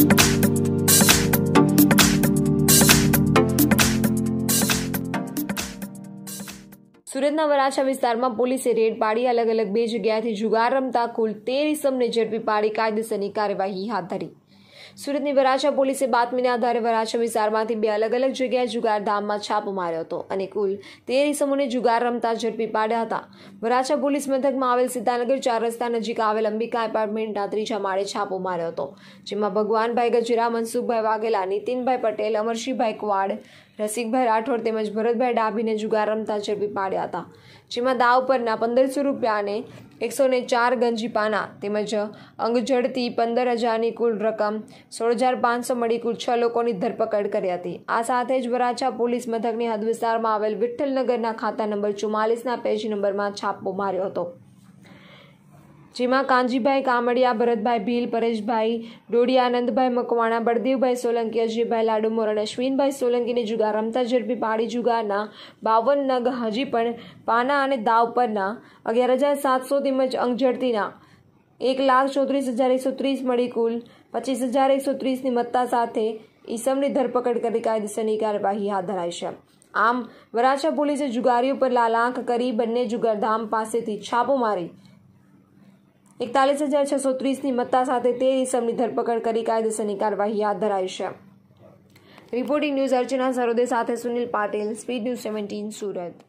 સુરતના વરાછા વિસ્તારમાં પોલીસે રેડ પાડી અલગ અલગ બે જગ્યાએથી જુગાર રમતા કુલ તેર ઇસમને ઝડપી પાડી કાયદેસરની કાર્યવાહી હાથ ધરી સુરતની વરાછા પોલીસે બાતમીના આધારે વરાછા વિસ્તારમાંથી બે અલગ અલગ જગ્યાએ જુગારધામમાં છાપો માર્યો હતો અને કુલ તેર ઇસમોને જુગાર રમતા ઝડપી પાડ્યા હતા વરાછા પોલીસ મથકમાં આવેલ સિદ્ધાનગર ચાર રસ્તા નજીક આવેલ અંબિકા એપાર્ટમેન્ટના ત્રીજા માળે છાપો માર્યો હતો જેમાં ભગવાનભાઈ ગજરા મનસુખભાઈ વાઘેલા નીતિનભાઈ પટેલ અમરશીભાઈ કવાડ રસિકભાઈ રાઠોડ તેમજ ભરતભાઈ ડાભીને જુગાર રમતા ઝડપી પાડ્યા હતા જેમાં દાવ પરના પંદરસો રૂપિયાને એકસો ને ચાર ગંજીપાના તેમજ અંગ પંદર હજારની કુલ રકમ સોળ હજાર પાંચસો મળી કુલ છ લોકોની ધરપકડ કરી હતી આ સાથે જ વરાછા પોલીસ મથકની હદ વિસ્તારમાં આવેલ વિઠ્ઠલનગરના ખાતા નંબર ચુમ્માલીસના પેજ નંબરમાં છાપો માર્યો હતો જેમાં કાંજીભાઈ કામડિયા ભરતભાઈ ભીલ પરેશભાઈ ડોડિયા આનંદભાઈ મકવાણા બળદેવભાઈ સોલંકી અજયભાઈ લાડુ મોરણ અશ્વિનભાઈ સોલંકીની જુગાર રમતા ઝડપી પાડી જુગારના બાવન નગ હજી પણ પાના અને દાવ પરના અગિયાર હજાર સાતસો તેમજ અંગઝડતીના એક લાખ ચોત્રીસ હજાર એકસો ત્રીસ મળી કુલ પચીસ હજાર એકસો ત્રીસની મત્તા સાથે ઈસમની ધરપકડ કરી કાયદેસરની કાર્યવાહી હાથ ધરાઈ છે આમ વરાછા પોલીસે જુગારીઓ પર લાલાંક કરી બંને જુગારધામ પાસેથી છાપો મારી એકતાલીસ હજાર છસો ત્રીસની મત્તા સાથે તે ઇસમની ધરપકડ કરી કાયદેસરની કાર્યવાહી હાથ ધરાઈ છે રિપોર્ટિંગ ન્યૂઝ અર્ચના સરોદે સાથે Sunil Patil speed news seventeen Surat